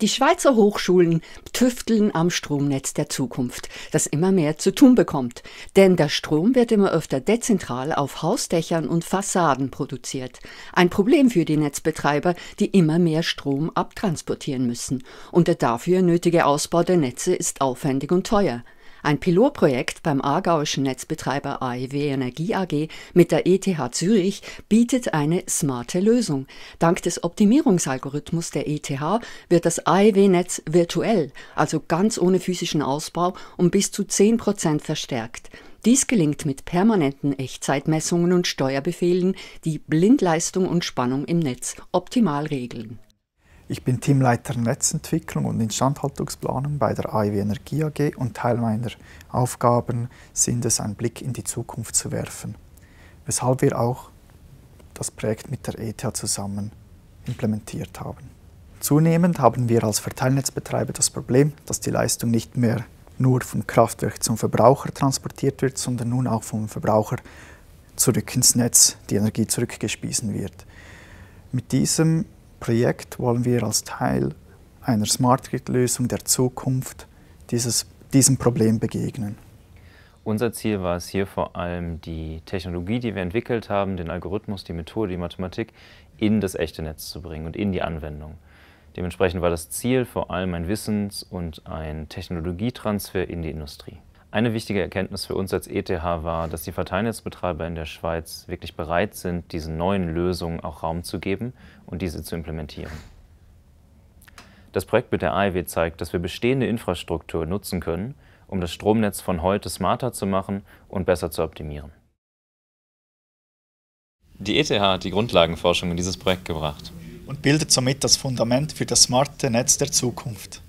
Die Schweizer Hochschulen tüfteln am Stromnetz der Zukunft, das immer mehr zu tun bekommt. Denn der Strom wird immer öfter dezentral auf Hausdächern und Fassaden produziert. Ein Problem für die Netzbetreiber, die immer mehr Strom abtransportieren müssen. Und der dafür nötige Ausbau der Netze ist aufwendig und teuer. Ein Pilotprojekt beim aargauischen Netzbetreiber AEW Energie AG mit der ETH Zürich bietet eine smarte Lösung. Dank des Optimierungsalgorithmus der ETH wird das AEW-Netz virtuell, also ganz ohne physischen Ausbau, um bis zu 10 Prozent verstärkt. Dies gelingt mit permanenten Echtzeitmessungen und Steuerbefehlen, die Blindleistung und Spannung im Netz optimal regeln. Ich bin Teamleiter Netzentwicklung und Instandhaltungsplanung bei der AIW Energie AG und Teil meiner Aufgaben sind es, einen Blick in die Zukunft zu werfen, weshalb wir auch das Projekt mit der ETH zusammen implementiert haben. Zunehmend haben wir als Verteilnetzbetreiber das Problem, dass die Leistung nicht mehr nur vom Kraftwerk zum Verbraucher transportiert wird, sondern nun auch vom Verbraucher zurück ins Netz, die Energie zurückgespiesen wird. Mit diesem Projekt wollen wir als Teil einer Smart Grid-Lösung der Zukunft dieses, diesem Problem begegnen. Unser Ziel war es hier vor allem, die Technologie, die wir entwickelt haben, den Algorithmus, die Methode, die Mathematik in das echte Netz zu bringen und in die Anwendung. Dementsprechend war das Ziel vor allem ein Wissens- und ein Technologietransfer in die Industrie. Eine wichtige Erkenntnis für uns als ETH war, dass die Verteilnetzbetreiber in der Schweiz wirklich bereit sind, diesen neuen Lösungen auch Raum zu geben und diese zu implementieren. Das Projekt mit der AIW e zeigt, dass wir bestehende Infrastruktur nutzen können, um das Stromnetz von heute smarter zu machen und besser zu optimieren. Die ETH hat die Grundlagenforschung in dieses Projekt gebracht. Und bildet somit das Fundament für das smarte Netz der Zukunft.